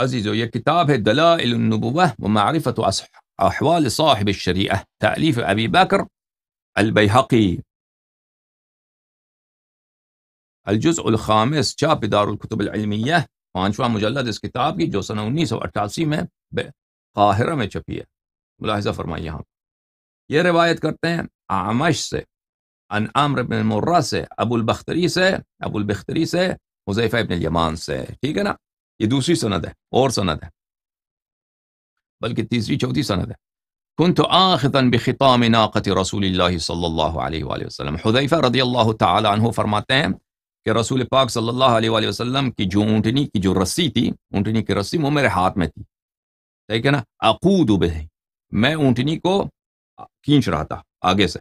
عزیزو یہ کتاب ہے دلائل النبوہ و معرفت احوال صاحب الشریعہ تعلیف ابی بکر البیحقی الجزء الخامس چاپ دار القطب العلمیہ پانچواں مجلد اس کتاب کی جو سن انیس سو اٹھاسی میں قاہرہ میں چھپی ہے ملاحظہ فرمائیے یہاں یہ روایت کرتے ہیں آمش سے ان عمر بن مرہ سے ابو البختری سے ابو البختری سے حضیفہ ابن الیمان سے ٹھیک ہے نا یہ دوسری سند ہے اور سند ہے بلکہ تیسری چوتھی سند ہے رسول اللہ صلی اللہ علیہ وآلہ وسلم حذیفہ رضی اللہ تعالی عنہ فرماتے ہیں کہ رسول پاک صلی اللہ علیہ وآلہ وسلم کی جو اونٹنی کی جو رسی تھی اونٹنی کی رسی وہ میرے ہاتھ میں تھی ٹھیک ہے نا اقوب میں اونٹنی کو کھینچ رہا تھا آگے سے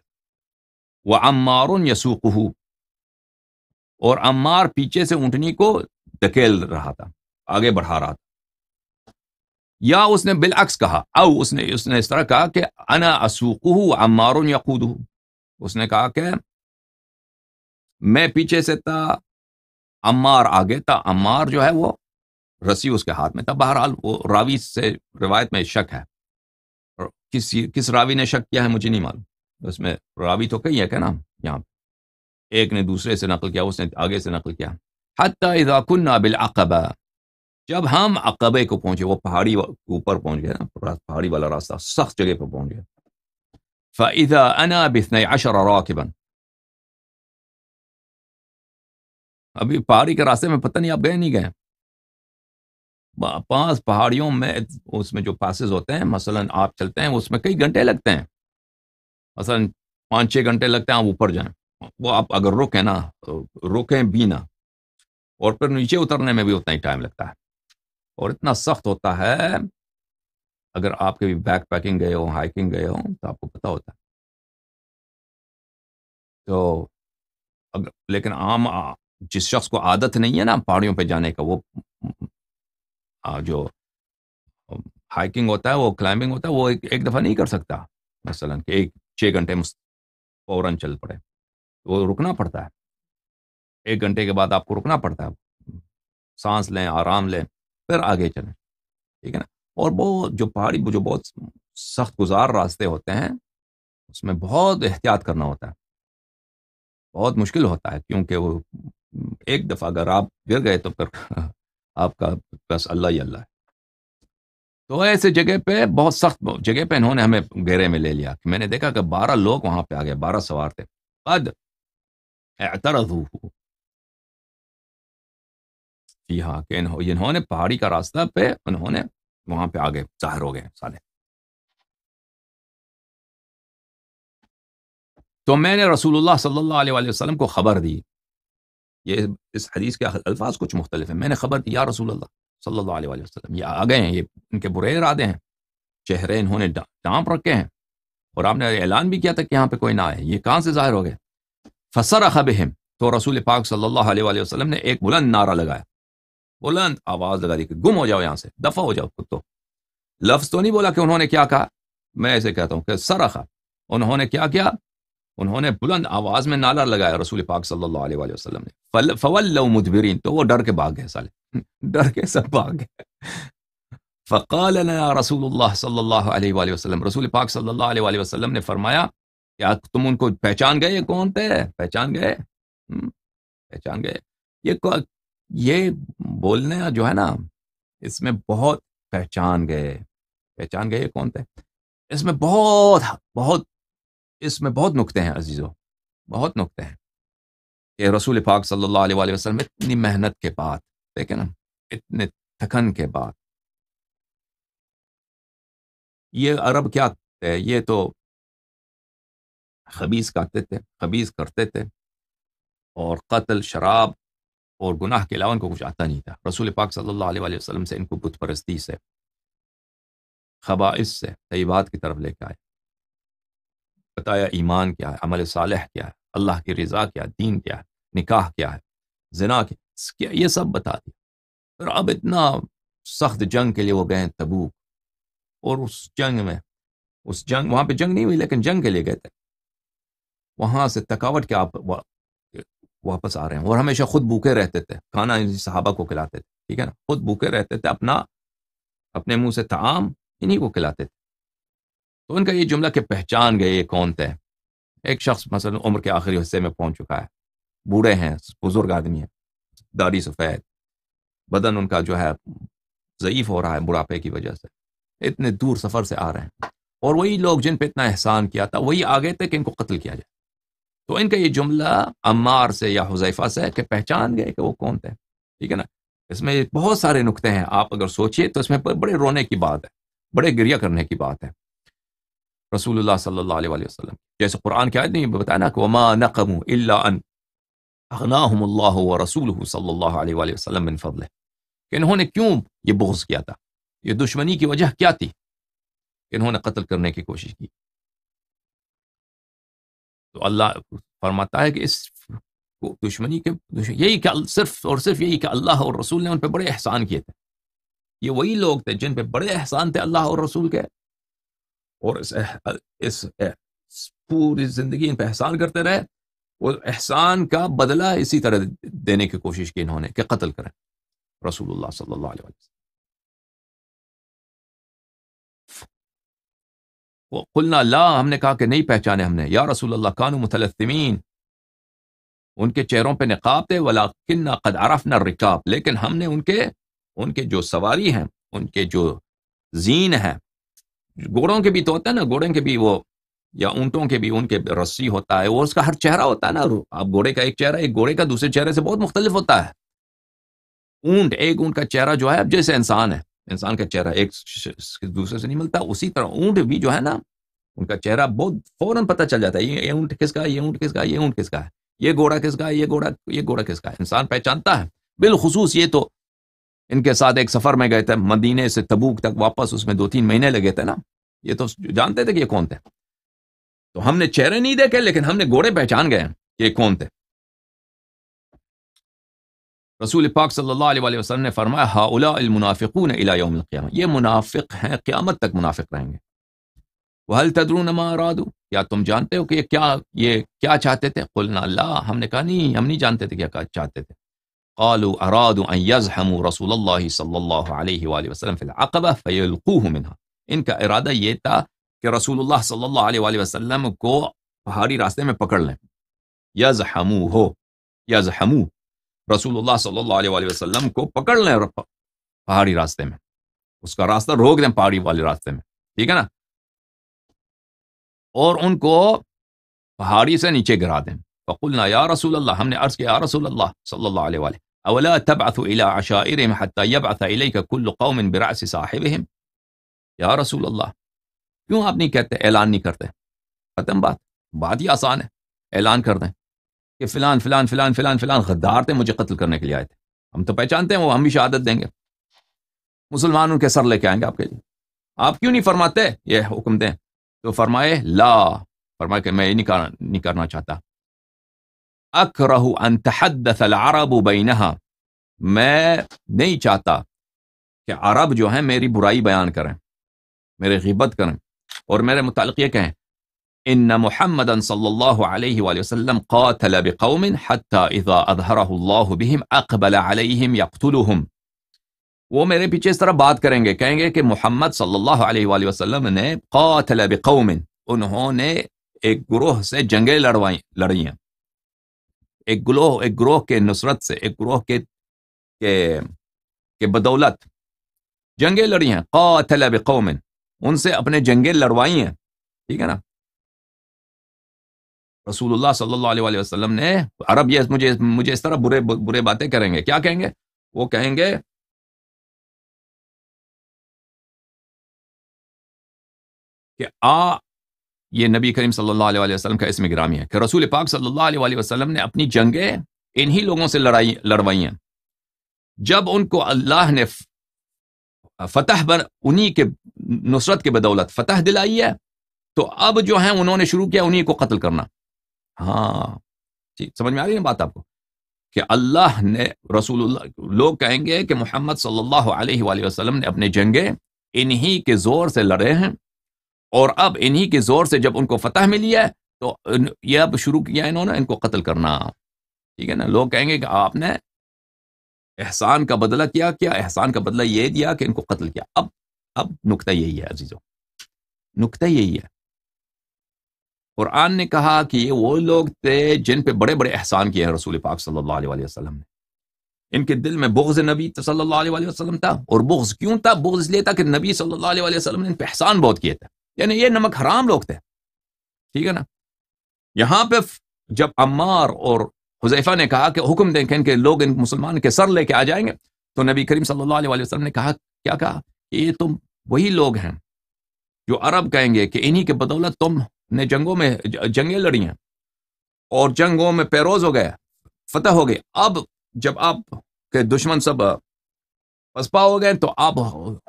وہ عمار یسوخو اور عمار پیچھے سے اونٹنی کو دھکیل رہا تھا آگے بڑھا رہا تھا یا اس نے بالعکس کہا او اس نے اس نے اس طرح کہا کہ انا اس نے کہا کہ میں پیچھے سے تھا عمار عمار آگے تھا جو ہے وہ رسی اس کے ہاتھ میں تھا بہرحال وہ راوی سے روایت میں شک ہے کس کس راوی نے شک کیا ہے مجھے نہیں معلوم اس میں راوی تو کہیں کہ نام یہاں ایک نے دوسرے سے نقل کیا اس نے آگے سے نقل کیا حتی کنہ کنا بالعقبہ جب ہم عقبے کو پہنچے وہ پہاڑی اوپر پہنچ گئے نا پہاڑی والا راستہ سخت جگہ پہ پہنچ گیا بسن اشرا کے بن ابھی پہاڑی کے راستے میں پتہ نہیں آپ گئے نہیں گئے پانچ پہاڑیوں میں اس میں جو پاسز ہوتے ہیں مثلا آپ چلتے ہیں اس میں کئی گھنٹے لگتے ہیں مثلا پانچ چھ گھنٹے لگتے ہیں آپ اوپر جائیں وہ آپ اگر رکیں نا رکیں بھی نہ اور پھر نیچے اترنے میں بھی اتنا ہی ٹائم لگتا ہے اور اتنا سخت ہوتا ہے اگر آپ کبھی بیک پیکنگ گئے ہوں ہائکنگ گئے ہوں تو آپ کو پتہ ہوتا ہے تو اگر لیکن عام جس شخص کو عادت نہیں ہے نا پہاڑیوں پہ جانے کا وہ جو ہائکنگ ہوتا ہے وہ کلائمبنگ ہوتا ہے وہ ایک دفعہ نہیں کر سکتا مثلاً کہ ایک چھ گھنٹے فوراً چل پڑے وہ رکنا پڑتا ہے ایک گھنٹے کے بعد آپ کو رکنا پڑتا ہے سانس لیں آرام لیں پھر آگے چلیں ٹھیک ہے نا اور بہت جو پہاڑی جو بہت سخت گزار راستے ہوتے ہیں اس میں بہت احتیاط کرنا ہوتا ہے بہت مشکل ہوتا ہے کیونکہ وہ ایک دفعہ اگر آپ گر گئے تو پھر آپ کا بس اللہ ہی اللہ ہے تو ایسے جگہ پہ بہت سخت جگہ پہ انہوں نے ہمیں گھیرے میں لے لیا میں نے دیکھا کہ بارہ لوگ وہاں پہ آ گئے بارہ سوار تھے بد اعترو جی ہاں کہ انہوں نے پہاڑی کا راستہ پہ انہوں نے وہاں پہ آگے ظاہر ہو گئے تو میں نے رسول اللہ صلی اللہ علیہ وآلہ وسلم کو خبر دی یہ اس حدیث کے الفاظ کچھ مختلف ہیں میں نے خبر دی یا رسول اللہ صلی اللہ علیہ وآلہ وسلم یہ آگئے ہیں یہ ان کے برے ارادے ہیں چہرے انہوں نے ڈانپ رکھے ہیں اور آپ نے اعلان بھی کیا تھا کہ یہاں پہ کوئی نہ آئے یہ کہاں سے ظاہر ہو گئے فسر احب تو رسول پاک صلی اللہ علیہ وآلہ وسلم نے ایک بلند نعرہ لگایا بلند آواز لگا دی گم ہو جاؤ یہاں سے دفع ہو جاؤ کتو لفظ تو نہیں بولا کہ انہوں نے کیا کہا میں ایسے کہتا ہوں کہ سر انہوں نے کیا کیا انہوں نے بلند آواز میں نالا لگایا رسول پاک صلی اللہ علیہ وسلم نے فول مدبرین تو وہ ڈر کے بھاگ گئے سالے ڈر کے سب بھاگ گئے فقال لنا رسول اللہ صلی اللہ علیہ وآلہ وسلم رسول پاک صلی اللہ علیہ وآلہ وسلم نے فرمایا کیا تم ان کو پہچان گئے کون تھے پہچان گئے پہچان گئے یہ یہ بولنے جو ہے نا اس میں بہت پہچان گئے پہچان گئے کون تھے اس میں بہت بہت اس میں بہت نقطے ہیں عزیزوں بہت نقطے ہیں کہ رسول پاک صلی اللہ علیہ وسلم اتنی محنت کے بعد دیکھیں نا اتنے تھکن کے بعد یہ عرب کیا تھے یہ تو خبیز کرتے تھے خبیز کرتے تھے اور قتل شراب اور گناہ کے علاوہ ان کو کچھ آتا نہیں تھا رسول پاک صلی اللہ علیہ وآلہ وسلم سے ان کو بت پرستی سے خباعث سے طیبات کی طرف لے کے آئے بتایا ایمان کیا ہے عمل صالح کیا ہے اللہ کی رضا کیا ہے دین کیا ہے نکاح کیا ہے زنا کیا یہ سب بتا اور اب اتنا سخت جنگ کے لیے وہ گئے ہیں تبو اور اس جنگ میں اس جنگ وہاں پہ جنگ نہیں ہوئی لیکن جنگ کے لیے گئے تھے وہاں سے تھکاوٹ کے آپ واپس آ رہے ہیں اور ہمیشہ خود بھوکے رہتے تھے کھانا صحابہ کو کھلاتے تھے ٹھیک ہے نا خود بھوکے رہتے تھے اپنا اپنے منہ سے تعام انہیں کو کھلاتے تھے تو ان کا یہ جملہ کہ پہچان گئے یہ کون تھے ایک شخص مثلا عمر کے آخری حصے میں پہنچ چکا ہے بوڑھے ہیں بزرگ آدمی ہیں داڑھی سفید بدن ان کا جو ہے ضعیف ہو رہا ہے بڑھاپے کی وجہ سے اتنے دور سفر سے آ رہے ہیں اور وہی لوگ جن پہ اتنا احسان کیا تھا وہی آگے تھے کہ ان کو قتل کیا جائے تو ان کا یہ جملہ عمار سے یا حذیفہ سے کہ پہچان گئے کہ وہ کون تھے ٹھیک ہے نا اس میں بہت سارے نقطے ہیں آپ اگر سوچئے تو اس میں بڑے رونے کی بات ہے بڑے گریا کرنے کی بات ہے رسول اللہ صلی اللہ علیہ وآلہ وسلم جیسے قرآن کی آیت نہیں بتایا نا کہ رسول صلی اللہ علیہ وآلہ وسلم من فضل کہ انہوں نے کیوں یہ بغض کیا تھا یہ دشمنی کی وجہ کیا تھی انہوں نے قتل کرنے کی کوشش کی تو اللہ فرماتا ہے کہ اس دشمنی کے دشمنی یہی کہ صرف اور صرف یہی کہ اللہ اور رسول نے ان پہ بڑے احسان کیے تھے یہ وہی لوگ تھے جن پہ بڑے احسان تھے اللہ اور رسول کے اور اس اس, اس پوری زندگی ان پہ احسان کرتے رہے اور احسان کا بدلہ اسی طرح دینے کی کوشش کی انہوں نے کہ قتل کریں رسول اللہ صلی اللہ علیہ وسلم وہ کلّا اللہ ہم نے کہا کہ نہیں پہچانے ہم نے یا رسول اللہ کانو متلثمین ان کے چہروں پہ نقاب تھے ولاکن نہ قد عرفنا نہ رکاب لیکن ہم نے ان کے ان کے جو سواری ہیں ان کے جو زین ہیں گھوڑوں کے بھی تو ہوتا ہے نا گوڑوں کے بھی وہ یا اونٹوں کے بھی ان کے رسی ہوتا ہے وہ اس کا ہر چہرہ ہوتا ہے نا آپ گھوڑے کا ایک چہرہ ایک گھوڑے کا دوسرے چہرے سے بہت مختلف ہوتا ہے اونٹ ایک اونٹ کا چہرہ جو ہے اب جیسے انسان ہے انسان کا چہرہ ایک دوسرے سے نہیں ملتا اسی طرح اونٹ بھی جو ہے نا ان کا چہرہ بہت فوراً پتہ چل جاتا ہے یہ اونٹ کس کا ہے یہ اونٹ کس کا یہ اونٹ کس کا ہے یہ گھوڑا کس کا ہے یہ گھوڑا یہ گھوڑا کس کا ہے انسان پہچانتا ہے بالخصوص یہ تو ان کے ساتھ ایک سفر میں گئے تھے مدینے سے تبوک تک واپس اس میں دو تین مہینے لگے تھے نا یہ تو جانتے تھے کہ یہ کون تھے تو ہم نے چہرے نہیں دیکھے لیکن ہم نے گھوڑے پہچان گئے کہ یہ کون تھے رسول پاک صلی اللہ علیہ وآلہ وسلم نے فرمایا ہاؤلا المنافقون الى یوم القیامہ یہ منافق ہیں قیامت تک منافق رہیں گے وہل تدرون کیا تم جانتے ہو کہ یہ کیا یہ کیا چاہتے تھے قلنا ہم نے کہا نہیں ہم نہیں جانتے تھے کیا چاہتے تھے قالوا ارادوا ان يزحموا رسول اللّہ صلی اللہ علیہ وسلم منها ان کا ارادہ یہ تھا کہ رسول اللہ صلی اللہ علیہ وآلہ وسلم کو پہاڑی راستے میں پکڑ لیں یز ہم ہو یز رسول اللہ صلی اللہ علیہ وآلہ وسلم کو پکڑ لیں پہاڑی راستے میں اس کا راستہ روک دیں پہاڑی والے راستے میں ٹھیک ہے نا اور ان کو پہاڑی سے نیچے گرا دیں فقلنا یا رسول اللہ ہم نے عرض کیا یا رسول اللہ صلی اللہ علیہ وآلہ اولا تبعث الى عشائرهم حتى يبعث اليك كل قوم صاحبهم یا رسول اللہ کیوں آپ نہیں کہتے اعلان نہیں کرتے ختم بات بات ہی آسان ہے اعلان کر دیں کہ فلان فلان فلان فلان فلان غدار تھے مجھے قتل کرنے کے لیے آئے تھے ہم تو پہچانتے ہیں وہ ہم بھی شہادت دیں گے مسلمان ان کے سر لے کے آئیں گے آپ کے لیے آپ کیوں نہیں فرماتے یہ حکم دیں تو فرمائے لا فرمائے کہ میں یہ نہیں کرنا چاہتا اکرہ ان تحدث العرب بینہا میں نہیں چاہتا کہ عرب جو ہیں میری برائی بیان کریں میرے غیبت کریں اور میرے متعلق یہ کہیں إن محمدا صلى الله عليه وسلم قاتل بقوم حتى إذا أظهره الله بهم أقبل عليهم يقتلهم وہ میرے پیچھے اس طرح بات کریں گے کہیں گے کہ محمد صلی اللہ علیہ وآلہ وسلم نے قاتل بقوم انہوں نے ایک گروہ سے جنگیں لڑوائیں لڑیں ایک گروہ ایک گروہ کے نصرت سے ایک گروہ کے کے کے بدولت جنگیں لڑی ہیں قاتل بقوم ان سے اپنے جنگیں لڑوائی ہیں ٹھیک ہے نا رسول اللہ صلی اللہ علیہ وسلم نے عرب یہ مجھے مجھے اس طرح برے برے باتیں کریں گے کیا کہیں گے وہ کہیں گے کہ آ یہ نبی کریم صلی اللہ علیہ وسلم کا اسم گرامی ہے کہ رسول پاک صلی اللہ علیہ وسلم نے اپنی جنگیں انہی لوگوں سے لڑائی لڑوائی ہیں جب ان کو اللہ نے فتح بر انہی کے نصرت کے بدولت فتح دلائی ہے تو اب جو ہیں انہوں نے شروع کیا انہی کو قتل کرنا ہاں جی سمجھ میں آ رہی ہے بات آپ کو کہ اللہ نے رسول اللہ لوگ کہیں گے کہ محمد صلی اللہ علیہ وآلہ وسلم نے اپنے جنگے انہی کے زور سے لڑے ہیں اور اب انہی کے زور سے جب ان کو فتح ملی ہے تو یہ اب شروع کیا ہے انہوں نے ان کو قتل کرنا ٹھیک ہے نا لوگ کہیں گے کہ آپ نے احسان کا بدلہ کیا کیا احسان کا بدلہ یہ دیا کہ ان کو قتل کیا اب اب نقطہ یہی ہے عزیزوں نقطہ یہی ہے قرآن نے کہا کہ یہ وہ لوگ تھے جن پہ بڑے بڑے احسان کیے ہیں رسول پاک صلی اللہ علیہ وسلم نے ان کے دل میں بغض نبی صلی اللہ علیہ وسلم تھا اور بغض کیوں تھا بغض اس لیے تھا کہ نبی صلی اللہ علیہ وسلم نے ان پہ احسان بہت کیے تھے یعنی یہ نمک حرام لوگ تھے ٹھیک ہے نا یہاں پہ جب عمار اور حذیفہ نے کہا کہ حکم دیں کہ ان کے لوگ ان مسلمان کے سر لے کے آ جائیں گے تو نبی کریم صلی اللہ علیہ وسلم نے کہا کیا کہا یہ تم وہی لوگ ہیں جو عرب کہیں گے کہ انہی کے بدولت تم نے جنگوں میں جنگیں لڑی ہیں اور جنگوں میں پیروز ہو گیا فتح ہو گئی اب جب آپ کے دشمن سب پسپا ہو گئے تو آپ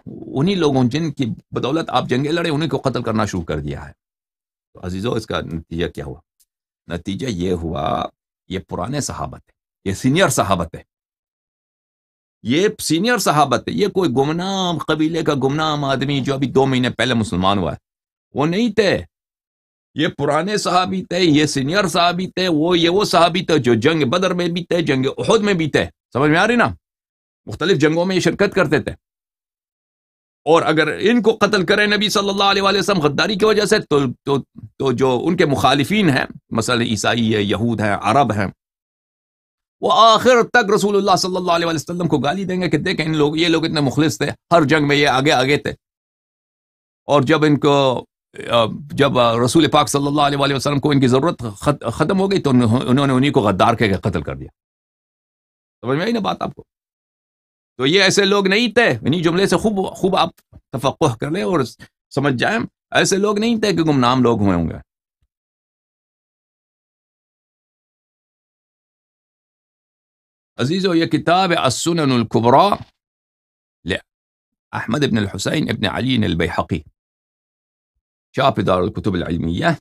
انہی لوگوں جن کی بدولت آپ جنگیں لڑے انہیں کو قتل کرنا شروع کر دیا ہے تو عزیزو اس کا نتیجہ کیا ہوا نتیجہ یہ ہوا یہ پرانے صحابت ہے یہ سینئر صحابت ہے یہ سینئر صحابت ہے یہ کوئی گمنام قبیلے کا گمنام آدمی جو ابھی دو مہینے پہلے مسلمان ہوا ہے وہ نہیں تھے یہ پرانے صحابی تھے یہ سینئر صحابی تھے وہ یہ وہ صحابی تھے جو جنگ بدر میں بھی تھے جنگ عہد میں بھی تھے سمجھ میں آ رہی نا مختلف جنگوں میں یہ شرکت کرتے تھے اور اگر ان کو قتل کرے نبی صلی اللہ علیہ وسلم غداری کی وجہ سے تو تو تو جو ان کے مخالفین ہیں مثلا عیسائی ہے یہود ہیں عرب ہیں وہ آخر تک رسول اللہ صلی اللہ علیہ وسلم کو گالی دیں گے کہ دیکھیں ان لوگ یہ لوگ اتنے مخلص تھے ہر جنگ میں یہ آگے آگے تھے اور جب ان کو جب رسول پاک صلی اللہ علیہ وسلم کو ان کی ضرورت ختم ہو گئی تو انہوں نے انہیں کو غدار کہہ کے قتل کر دیا سمجھ میں آئی نا بات آپ کو تو یہ ایسے لوگ نہیں تھے انہیں جملے سے خوب خوب آپ تفقع کر لیں اور سمجھ جائیں ایسے لوگ نہیں تھے کہ گمنام لوگ ہوئے ہوں گے عزیزو یہ کتاب ہے اسونقبر احمد ابن الحسین ابن علی البیحقی دار الكتب العلمية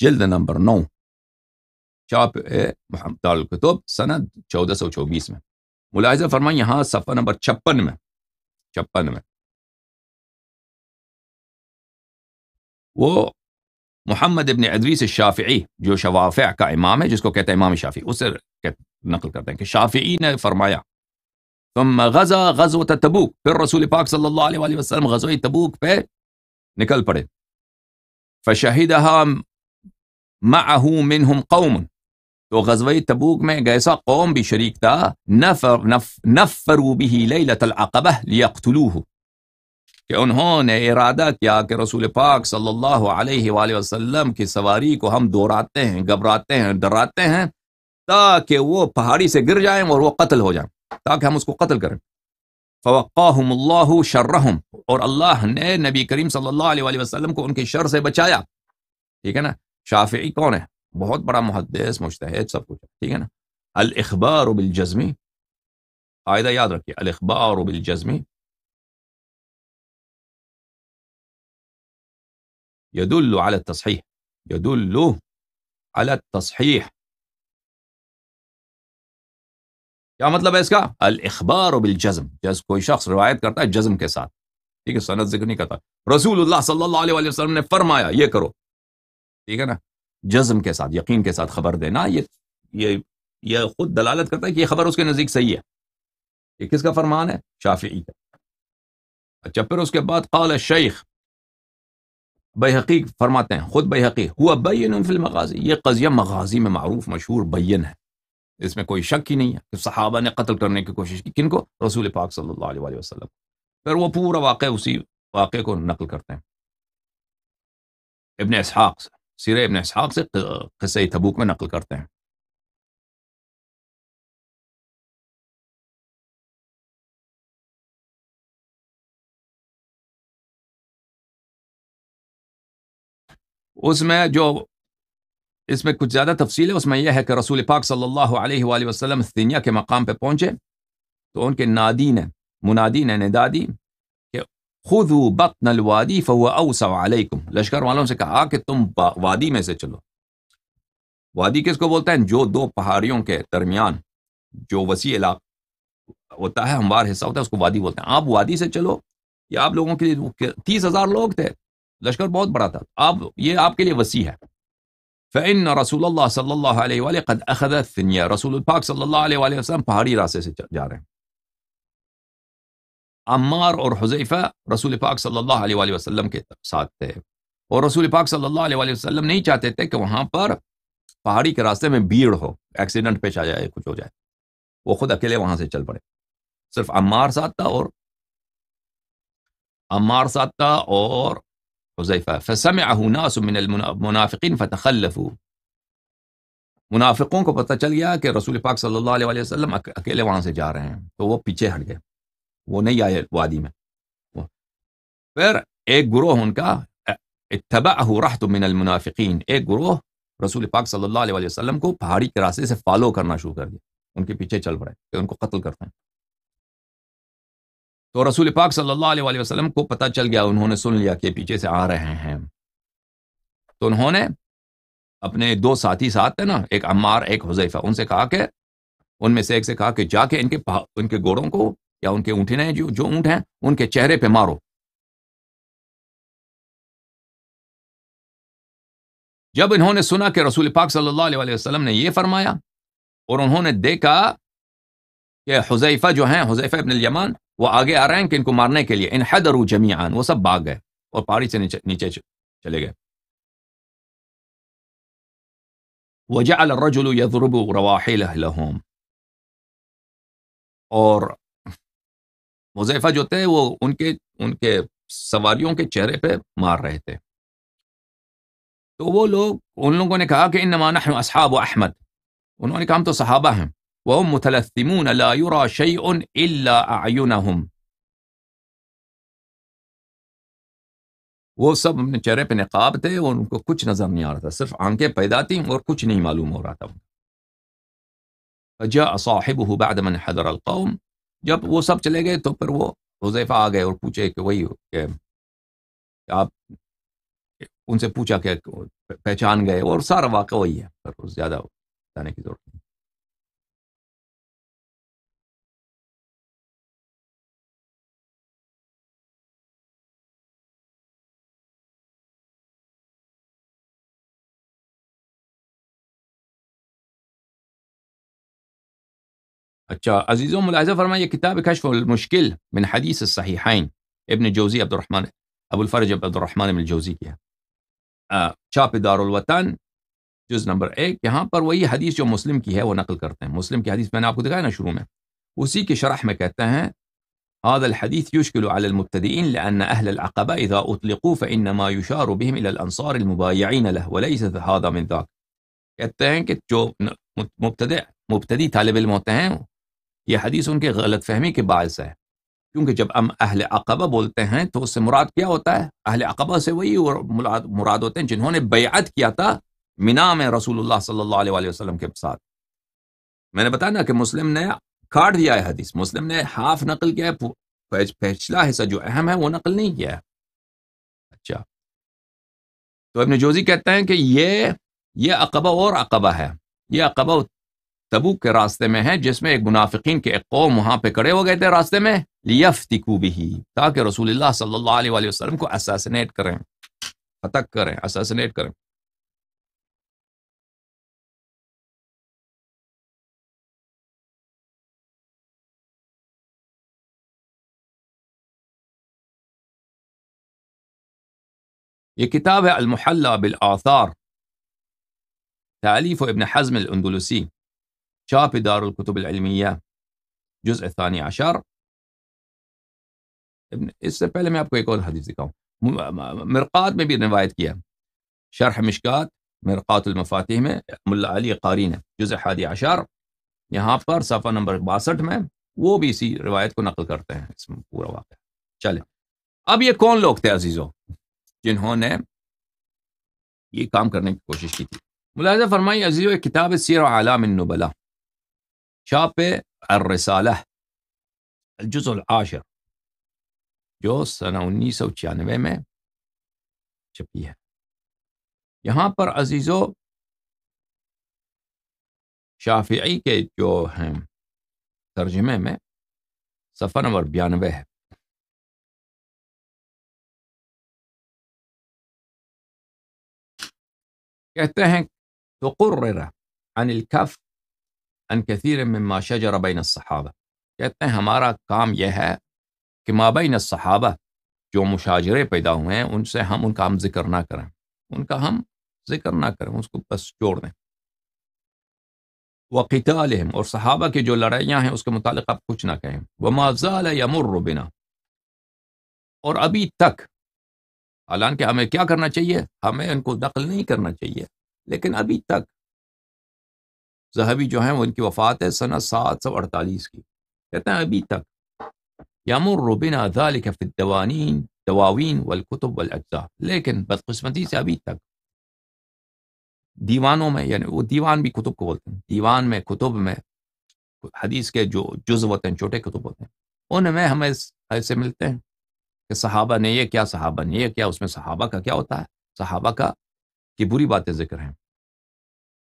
جلد نمبر محمد دار الكتب سنت چودہ سو چوبیس میں ملاحظہ فرمائیں یہاں صفحہ نمبر چھپن میں میں چھپن وہ محمد ابن ادریس شافعی جو شوافع کا امام ہے جس کو کہتے امام شافی اسے نقل کرتے ہیں کہ شافعی نے فرمایا تم غزہ غز تبوک پھر رسول پاک صلی اللہ علیہ وسلم غزوہ تبوک پہ نکل پڑے معه منهم قوم تو غزوہ تبوک میں ایسا قوم بھی شریک تھا نفر نف فروبی اختلو لیقتلوه کہ انہوں نے ارادہ کیا کہ رسول پاک صلی اللہ علیہ وآلہ وسلم کی سواری کو ہم دوراتے ہیں گھبراتے ہیں ڈراتے ہیں تاکہ وہ پہاڑی سے گر جائیں اور وہ قتل ہو جائیں تاکہ ہم اس کو قتل کریں فوقاهم الله شرهم اور اللہ نے نبی کریم صلی اللہ علیہ وسلم کو ان کے شر سے بچایا ٹھیک ہے نا شافعی کون ہے بہت بڑا محدث مجتہد سب کچھ ٹھیک ہے نا الاخبار بالجزم قاعدہ یاد رکھیں الاخبار بالجزم يدل على التصحيح يدل على التصحيح کیا مطلب ہے اس کا الاخبار بالجزم بالجز جز کوئی شخص روایت کرتا ہے جزم کے ساتھ ٹھیک ہے سند ذکر نہیں کرتا رسول اللہ صلی اللہ علیہ وسلم نے فرمایا یہ کرو ٹھیک ہے نا جزم کے ساتھ یقین کے ساتھ خبر دینا یہ یہ یہ خود دلالت کرتا ہے کہ یہ خبر اس کے نزدیک صحیح ہے یہ کس کا فرمان ہے شافعی کا اچھا پھر اس کے بعد قال شیخ بے حقیق فرماتے ہیں خود ہوا بین ہوا المغازی یہ قضیہ مغازی میں معروف مشہور بین ہے اس میں کوئی شک ہی نہیں ہے کہ صحابہ نے قتل کرنے کی کوشش کی کن کو رسول پاک صلی اللہ علیہ وسلم پھر وہ پورا واقعہ اسی واقعے کو نقل کرتے ہیں ابن ابن اسحاق اسحاق سے سے خصے تبوک میں نقل کرتے ہیں اس میں جو اس میں کچھ زیادہ تفصیل ہے اس میں یہ ہے کہ رسول پاک صلی اللہ علیہ وآلہ وسلم سینیا کے مقام پہ پہنچے تو ان کے نادین منادین نے دادی کہ خود نل وادی اوسع علیکم لشکر والوں سے کہا کہ تم وادی میں سے چلو وادی کس کو بولتا ہے جو دو پہاڑیوں کے درمیان جو وسیع علاقہ ہوتا ہے ہموار حصہ ہوتا ہے اس کو وادی بولتے ہیں آپ وادی سے چلو یہ آپ لوگوں کے لیے تیس ہزار لوگ تھے لشکر بہت بڑا تھا آپ یہ آپ کے لیے وسیع ہے فإن رسول اللّہ صلی اللہ علیہ فنیہ رسولفاق صلی اللہ علیہ وسلم پہاڑی راستے سے جا رہے ہیں عمار اور حضیفہ رسول پاک صلی اللہ علیہ وآلہ وسلم کے ساتھ تھے اور رسول پاک صلی اللہ علیہ وآلہ وسلم نہیں چاہتے تھے کہ وہاں پر پہاڑی کے راستے میں بھیڑ ہو ایکسیڈنٹ پیش آ جائے کچھ ہو جائے وہ خود اکیلے وہاں سے چل پڑے صرف عمار ساتھ تھا اور عمار ساتھ تھا اور فسمعه ناس من فتخلفوا منافقوں کو پتہ چل گیا کہ رسول پاک صلی اللہ علیہ وسلم اکیلے وہاں سے جا رہے ہیں تو وہ پیچھے ہٹ گئے وہ نہیں آئے وادی میں پھر ایک گروہ ان کا اتبعہ رحت من المنافقین ایک گروہ رسول پاک صلی اللہ علیہ وسلم کو پہاڑی کے راستے سے فالو کرنا شروع کر دیا ان کے پیچھے چل پڑے کہ ان کو قتل کرتے ہیں تو رسول پاک صلی اللہ علیہ وسلم کو پتا چل گیا انہوں نے سن لیا کہ پیچھے سے آ رہے ہیں تو انہوں نے اپنے دو ساتھی ساتھ نا ایک عمار ایک حضیفہ گوڑوں کو یا ان کے اونٹ جو جو اونٹ ہیں ان کے چہرے پہ مارو جب انہوں نے سنا کہ رسول پاک صلی اللہ علیہ وسلم نے یہ فرمایا اور انہوں نے دیکھا کہ حذیفہ جو ہیں حذیفہ ابن الیمان وہ آگے آ رہے ہیں کہ ان کو مارنے کے لیے ان حیدر جمیان وہ سب بھاگ گئے اور پہاڑی سے نیچے چلے گئے الرجل یضرب رواحله لهم اور مضیفہ جو تھے وہ ان کے ان کے سواریوں کے چہرے پہ مار رہے تھے تو وہ لوگ ان لوگوں نے کہا کہ ان نمانا اصحاب و احمد انہوں نے کہا ہم تو صحابہ ہیں وهم متلثمون لا يرى شيء الا اعينهم وہ سب اپنے چہرے پہ نقاب تھے اور ان کو کچھ نظر نہیں آ تھا صرف آنکھیں پیدا تھیں اور کچھ نہیں معلوم ہو رہا تھا فجاء صاحبه بعد من حضر القوم جب وہ سب چلے گئے تو پھر وہ حذیفہ آ اور پوچھے کہ وہی کہ آپ ان سے پوچھا کہ پہچان گئے اور سارا واقعہ وہی ہے پھر زیادہ جانے کی ضرورت اچھا عزیزوں ملاحظہ فرمائیے کتاب کشف المشکل من حدیث الصحیحین ابن جوزی عبد الرحمن ابو الفرج عبد الرحمن من جوزی کیا آه، چاپ دار الوطن جز نمبر ایک إيه، یہاں پر وہی حدیث جو مسلم کی ہے وہ نقل کرتے ہیں مسلم کی حدیث میں نے آپ کو دکھایا نا شروع میں اسی کے شرح میں کہتے ہیں هذا الحديث يشكل على المبتدئين لأن أهل العقبة إذا أطلقوا فإنما يشار بهم إلى الأنصار المبايعين له وليس هذا من ذاك. يتهم جو مبتدئ مبتدئ طالب الموتهم یہ حدیث ان کے غلط فہمی کے باعث ہے کیونکہ جب ہم اہل عقبہ بولتے ہیں تو اس سے مراد کیا ہوتا ہے اہل عقبہ سے وہی مراد ہوتے ہیں جنہوں نے بیعت کیا تھا میں رسول اللہ صلی اللہ علیہ وسلم کے ساتھ میں نے بتایا نا کہ مسلم نے کاٹ دیا ہے حدیث مسلم نے ہاف نقل کیا ہے پچھلا حصہ جو اہم ہے وہ نقل نہیں کیا ہے اچھا تو ابن جوزی کہتے ہیں کہ یہ یہ اقبا اور عقبہ ہے یہ اقبا تبوک کے راستے میں ہیں جس میں ایک منافقین کے ایک قوم وہاں پہ کڑے ہو گئے تھے راستے میں لیفتکو بھی تاکہ رسول اللہ صلی اللہ علیہ وسلم کو اساسنیٹ کریں اساسنیٹ کریں یہ کتاب ہے المحلہ بالآثار تعلیف و ابن حزم الاندلسی چاپ دار العلمیہ جز پارالقطبیہز احفانعار اس سے پہلے میں آپ کو ایک اور حدیث دکھاؤں مرقات میں بھی روایت کیا شرح مشکات مرقات المفاطح میں ملا علی قاری نے جز احادی اعشار یہاں پر صفحہ نمبر باسٹھ میں وہ بھی اسی روایت کو نقل کرتے ہیں اس میں پورا واقعہ چلے اب یہ کون لوگ تھے عزیزوں جنہوں نے یہ کام کرنے کی کوشش کی تھی ملاحظہ فرمائی عزیزو ایک کتاب سیر و عالم البلا شابي الرسالة الجزء العاشر جو سنة انیس سو چانوے يعني میں چپی ہے یہاں پر عزیزو شافعی کے جو ہیں ترجمے میں صفحہ نمبر بیانوے ہے تقرر عن الكف ان کثیر میں شجر بین الصحابہ کہتے ہیں ہمارا کام یہ ہے کہ مابین الصحابہ جو مشاجرے پیدا ہوئے ہیں ان سے ہم ان کا ہم ذکر نہ کریں ان کا ہم ذکر نہ کریں اس کو بس چھوڑ دیں وقتالہم اور صحابہ کی جو لڑائیاں ہیں اس کے متعلق آپ کچھ نہ کہیں وہ مازال یمر بنا اور ابھی تک حالانکہ ہمیں کیا کرنا چاہیے ہمیں ان کو نقل نہیں کرنا چاہیے لیکن ابھی تک زہبی جو ہیں وہ ان کی وفات ہے سنہ سات سو اڑتالیس کی کہتے ہیں ابھی تک یم الربین فی الدوانین دواوین والکتب والاجزاء لیکن بدقسمتی سے ابھی تک دیوانوں میں یعنی وہ دیوان بھی کتب کو بولتے ہیں دیوان میں کتب میں حدیث کے جو جز ہوتے ہیں چھوٹے کتب ہوتے ہیں ان میں ہمیں ایسے ملتے ہیں کہ صحابہ نے یہ کیا صحابہ نے یہ کیا اس میں صحابہ کا کیا ہوتا ہے صحابہ کا کی بری باتیں ذکر ہیں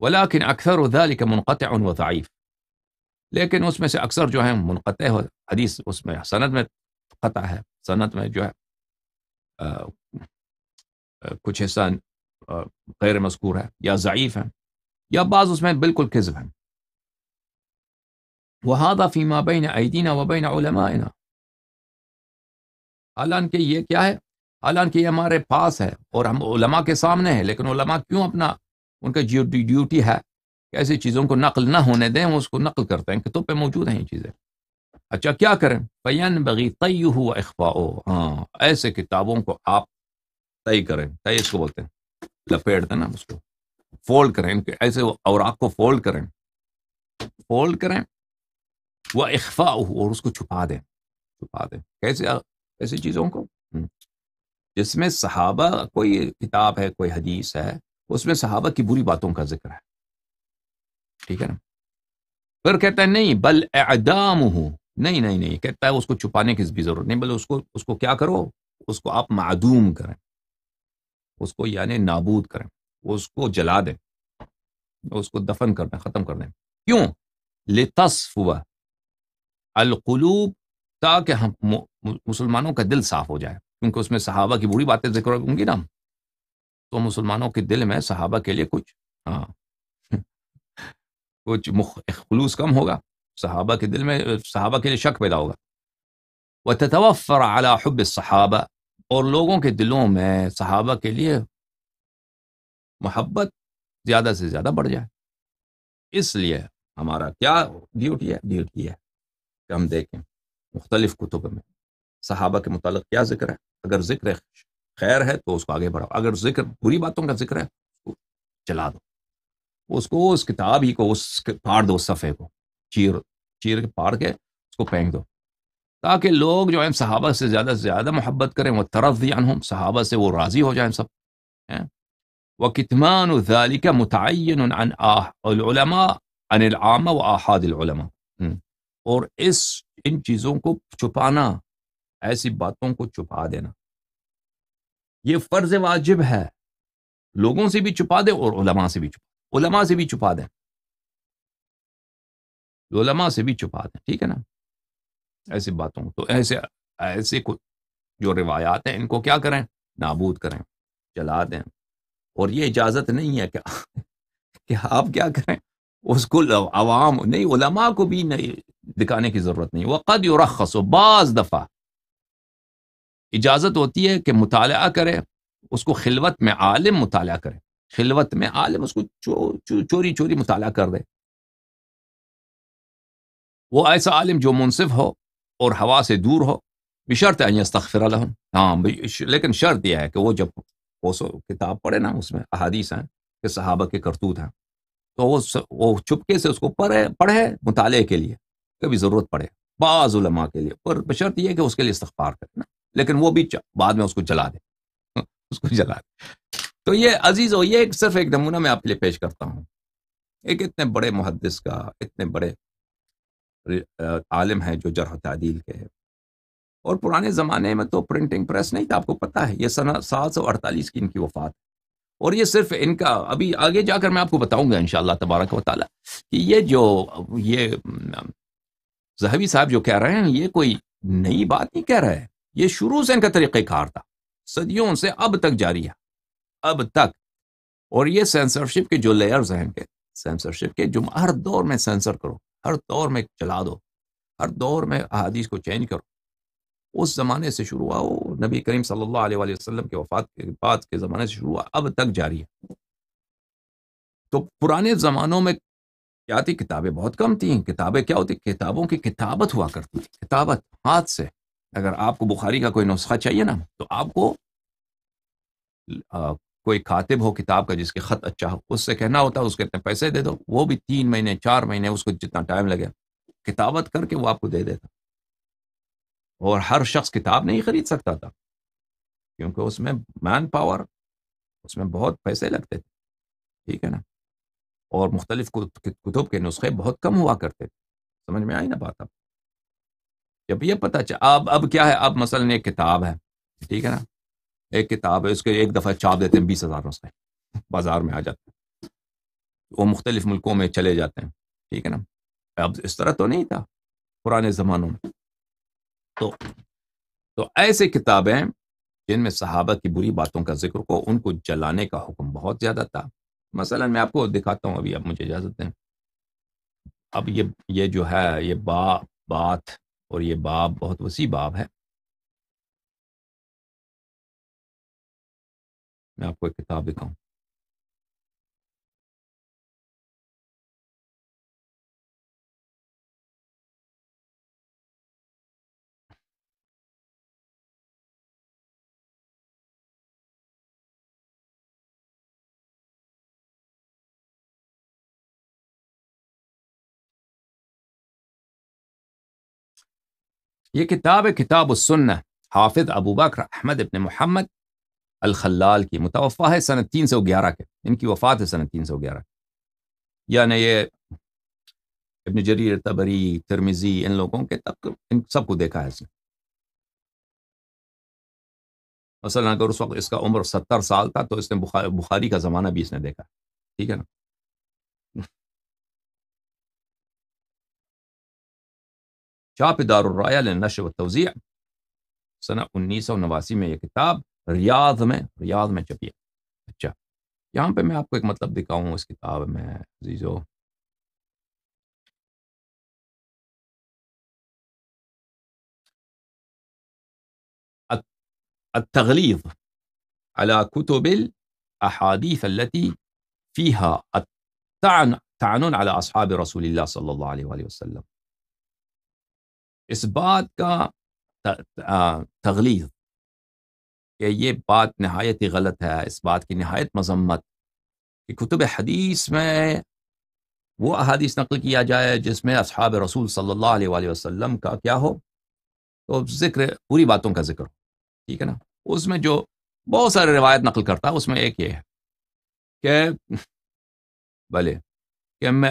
ولاکن اکثر ادا لکھ منقطع ان و ضعیف لیکن اس میں سے اکثر جو ہے منقطع ہو حدیث اس میں صنعت میں قطع ہے صنعت میں جو ہے کچھ حصہ غیر مذکور ہے یا ضعیف ہیں یا بعض اس میں بالکل کزف ہیں وہاد فیمہ بہن عیدینہ و بہین علما حالان یہ کیا ہے حالانکہ یہ ہمارے پاس ہے اور ہم علماء کے سامنے ہیں لیکن علماء کیوں اپنا ان کا ڈیوٹی ہے کہ ایسی چیزوں کو نقل نہ ہونے دیں وہ اس کو نقل کرتے ہیں کتب پہ موجود ہیں یہ چیزیں اچھا کیا کریں فین بغی طی ہو اخوا ہاں ایسے کتابوں کو آپ طے کریں طے اس کو بولتے ہیں لپیٹ دیں نا اس کو فولڈ کریں ایسے اور آپ کو فولڈ کریں فولڈ کریں وہ اخفا اور اس کو چھپا دیں چھپا دیں کیسے ایسی چیزوں کو جس میں صحابہ کوئی کتاب ہے کوئی حدیث ہے اس میں صحابہ کی بری باتوں کا ذکر ہے ٹھیک ہے نا پھر کہتا ہے نہیں بل اعدام ہوں نہیں نہیں نہیں کہتا ہے اس کو چھپانے کی بھی ضرورت نہیں بل اس کو اس کو کیا کرو اس کو آپ معدوم کریں اس کو یعنی نابود کریں اس کو جلا دیں اس کو دفن کر دیں ختم کر دیں کیوں لس ہوا القلوب تاکہ ہم مسلمانوں کا دل صاف ہو جائے کیونکہ اس میں صحابہ کی بری باتیں ذکر ہوں گی نا تو مسلمانوں کے دل میں صحابہ کے لیے کچھ ہاں کچھ خلوص کم ہوگا صحابہ کے دل میں صحابہ کے لیے شک پیدا ہوگا و توفر بب صحابہ اور لوگوں کے دلوں میں صحابہ کے لیے محبت زیادہ سے زیادہ بڑھ جائے اس لیے ہمارا کیا ڈیوٹی ہے ڈیوٹی ہے کہ ہم دیکھیں مختلف کتب میں صحابہ کے متعلق کیا ذکر ہے اگر ذکر ہے خیر ہے تو اس کو آگے بڑھاؤ اگر ذکر بری باتوں کا ذکر ہے تو چلا دو اس کو اس کتاب ہی کو اس پاڑ دو صفحے کو چیر چیر کے پاڑ کے اس کو پھینک دو تاکہ لوگ جو ہیں صحابہ سے زیادہ سے زیادہ محبت کریں وہ طرف دیا ہوں صحابہ سے وہ راضی ہو جائیں سب وہ کتمان الزالی کا متعین ان العام و احاد العلما اور اس ان چیزوں کو چھپانا ایسی باتوں کو چھپا دینا یہ فرض واجب ہے لوگوں سے بھی چھپا دیں اور علماء سے بھی چھپا علماء سے بھی چھپا دیں علماء سے بھی چھپا دیں ٹھیک ہے نا ایسی باتوں تو ایسے ایسے جو روایات ہیں ان کو کیا کریں نابود کریں چلا دیں اور یہ اجازت نہیں ہے کیا آپ کیا کریں اس کو عوام نہیں علماء کو بھی نہیں دکھانے کی ضرورت نہیں وہ قدی بعض دفعہ اجازت ہوتی ہے کہ مطالعہ کرے اس کو خلوت میں عالم مطالعہ کرے خلوت میں عالم اس کو چو, چو, چوری چوری مطالعہ کر دے وہ ایسا عالم جو منصف ہو اور ہوا سے دور ہو بشرط ہے تخفر الحم ہاں لیکن شرط یہ ہے کہ وہ جب وہ سو کتاب پڑھے نا اس میں احادیث ہیں کہ صحابہ کے کرتوت ہیں تو وہ وہ چھپکے سے اس کو پڑھے پڑھے مطالعے کے لیے کبھی ضرورت پڑے بعض علماء کے لیے پر بشرط یہ کہ اس کے لیے استغفار کرے نا لیکن وہ بھی بعد میں اس کو جلا دے اس کو جلا دے تو یہ عزیز ہو یہ صرف ایک نمونہ میں آپ کے لیے پیش کرتا ہوں ایک اتنے بڑے محدث کا اتنے بڑے عالم ہیں جو جرح تعدیل کے اور پرانے زمانے میں تو پرنٹنگ پریس نہیں تھا آپ کو پتہ ہے یہ سات سو اڑتالیس کی ان کی وفات اور یہ صرف ان کا ابھی آگے جا کر میں آپ کو بتاؤں گا ان شاء اللہ تبارک و تعالیٰ کہ یہ جو یہ زہوی صاحب جو کہہ رہے ہیں یہ کوئی نئی بات نہیں کہہ رہے ہیں یہ شروع سے ان کا طریقہ کار تھا صدیوں سے اب تک جاری ہے اب تک اور یہ سینسرشپ کے جو لیئرز ہیں سینسرشپ کے جو ہر دور میں سینسر کرو ہر دور میں چلا دو ہر دور میں احادیث کو چینج کرو اس زمانے سے شروع ہوا وہ نبی کریم صلی اللہ علیہ وآلہ وسلم کے وفات کے بعد کے زمانے سے شروع ہوا اب تک جاری ہے تو پرانے زمانوں میں کیا تھی کتابیں بہت کم تھیں کتابیں کیا ہوتی کتابوں کی کتابت ہوا کرتی تھی کتابت ہاتھ سے اگر آپ کو بخاری کا کوئی نسخہ چاہیے نا تو آپ کو کوئی کاتب ہو کتاب کا جس کے خط اچھا ہو اس سے کہنا ہوتا ہے اس کے اتنے پیسے دے دو وہ بھی تین مہینے چار مہینے اس کو جتنا ٹائم لگے کتابت کر کے وہ آپ کو دے دیتا اور ہر شخص کتاب نہیں خرید سکتا تھا کیونکہ اس میں مین پاور اس میں بہت پیسے لگتے تھے ٹھیک ہے نا اور مختلف کتب کے نسخے بہت کم ہوا کرتے تھے سمجھ میں آئی نا بات آپ جب یہ پتا چل اب اب کیا ہے اب مثلا ایک کتاب ہے ٹھیک ہے نا ایک کتاب ہے اس کے ایک دفعہ چھاپ دیتے ہیں بیس ہزار روز بازار میں آ جاتے ہیں وہ مختلف ملکوں میں چلے جاتے ہیں ٹھیک ہے نا اب اس طرح تو نہیں تھا پرانے زمانوں میں تو تو ایسے کتابیں جن میں صحابہ کی بری باتوں کا ذکر کو ان کو جلانے کا حکم بہت زیادہ تھا مثلا میں آپ کو دکھاتا ہوں ابھی اب مجھے اجازت دیں اب یہ یہ جو ہے یہ با بات اور یہ باب بہت وسیع باب ہے میں آپ کو ایک کتاب دکھاؤں یہ کتاب ہے کتاب السنہ حافظ ابو بکر احمد ابن محمد الخلال کی متوفہ ہے صنعت تین سو گیارہ کے ان کی وفات ہے صنعت تین سو گیارہ یعنی یہ ابن جریر تبری ترمیزی ان لوگوں کے تک ان سب کو دیکھا ہے اس نے مثلاً اگر اس وقت اس کا عمر ستر سال تھا تو اس نے بخاری کا زمانہ بھی اس نے دیکھا ٹھیک ہے نا چاپ دار الرایہ للنشر والتوزیع سنہ انیس سو نواسی میں یہ کتاب ریاض میں ریاض میں چھپی ہے اچھا یہاں يعني پہ میں آپ کو ایک مطلب دکھاؤں اس کتاب میں عزیزو التغلیظ على كتب الأحاديث التي فيها تعنون على أصحاب رسول الله صلى الله عليه وآله وسلم اس بات کا تغلیظ کہ یہ بات نہایت ہی غلط ہے اس بات کی نہایت مذمت کہ کتب حدیث میں وہ احادیث نقل کیا جائے جس میں اصحاب رسول صلی اللہ علیہ وآلہ وسلم کا کیا ہو تو ذکر پوری باتوں کا ذکر ہو ٹھیک ہے نا اس میں جو بہت سارے روایت نقل کرتا ہے اس میں ایک یہ ہے کہ بھلے کہ میں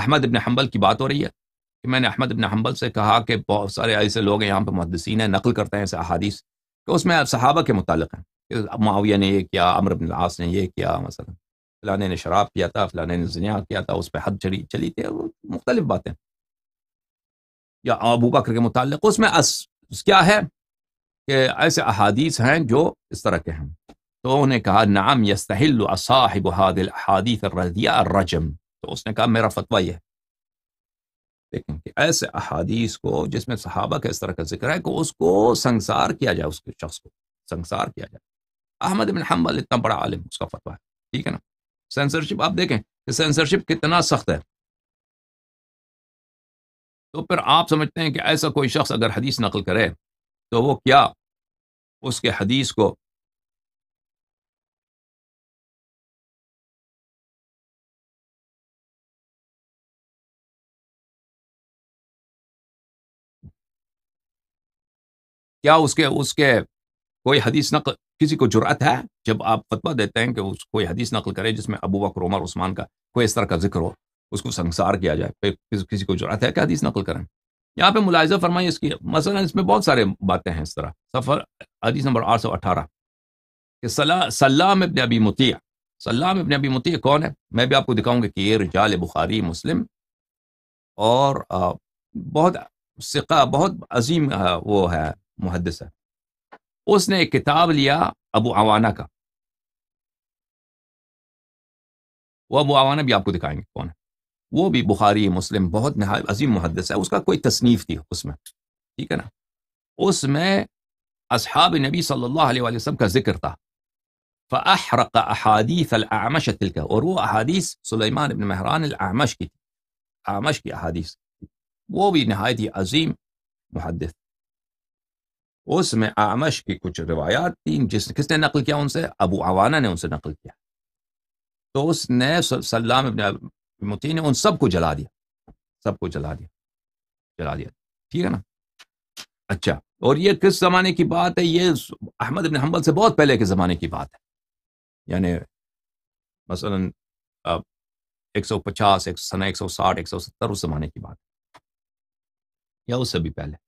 احمد ابن حنبل کی بات ہو رہی ہے کہ میں نے احمد ابن حنبل سے کہا کہ بہت سارے ایسے لوگ ہیں یہاں پہ محدثین ہیں نقل کرتے ہیں ایسے احادیث کہ اس میں صحابہ کے متعلق ہیں معاویہ نے یہ کیا بن العاص نے یہ کیا مثلا فلاں نے شراب کیا تھا فلاں نے زنیا کیا تھا اس پہ حد چڑی چلی تھی مختلف باتیں یا ابو بکر کے متعلق اس میں اس کیا ہے کہ ایسے احادیث ہیں جو اس طرح کے ہیں تو انہوں نے کہا نعم یستحل صاحب اس بہاد الرجم تو اس نے کہا میرا فتویٰ یہ ہے کہ ایسے احادیث کو جس میں صحابہ کا اس طرح کا ذکر ہے کہ اس کو سنسار کیا جائے اس کے شخص کو کیا جائے احمد بن اتنا بڑا عالم اس کا ٹھیک ہے نا سینسرشپ آپ دیکھیں کہ سینسرشپ کتنا سخت ہے تو پھر آپ سمجھتے ہیں کہ ایسا کوئی شخص اگر حدیث نقل کرے تو وہ کیا اس کے حدیث کو کیا اس کے اس کے کوئی حدیث نقل کسی کو جرأت ہے جب آپ فتویٰ دیتے ہیں کہ اس کوئی حدیث نقل کرے جس میں ابو بکر عمر عثمان کا کوئی اس طرح کا ذکر ہو اس کو سنسار کیا جائے پھر کسی کو جرأت ہے کہ حدیث نقل کریں یہاں پہ ملازم فرمائیے اس کی مثلا اس میں بہت سارے باتیں ہیں اس طرح سفر حدیث نمبر آٹھ سو اٹھارہ کہ متیہ سلام ابن ابی متیع کون ہے میں بھی آپ کو دکھاؤں گا کہ یہ رجال بخاری مسلم اور بہت سقہ بہت عظیم وہ ہے مهدسة وصنع كتاب ليا أبو عواناكا وأبو عوانا بي آپ کو دکھائیں گے کون وہ بھی بخاری مسلم بہت نہائی عظیم محدث ہے اس کا کوئی تصنیف تھی اس میں ٹھیک ہے نا اس میں اصحاب نبی صلی اللہ علیہ وآلہ وسلم کا ذکر تھا فَأَحْرَقَ أَحَادِيثَ الْأَعْمَشَ تِلْكَ اور وہ احادیث سلیمان بن مہران الْأَعْمَشْ کی اعمش کی احادیث وہ بھی نہائیت عظیم محدث اس میں آمش کی کچھ روایات تھیں جس کس نے نقل کیا ان سے ابو عوانا نے ان سے نقل کیا تو اس نے سلام ابن متی نے ان سب کو جلا دیا سب کو جلا دیا جلا دیا ٹھیک ہے نا اچھا اور یہ کس زمانے کی بات ہے یہ احمد ابن حمبل سے بہت پہلے کے زمانے کی بات ہے یعنی مثلاً ایک سو پچاس ایک سنا ایک سو ساٹھ ایک سو ستر اس زمانے کی بات ہے یا اس سے بھی پہلے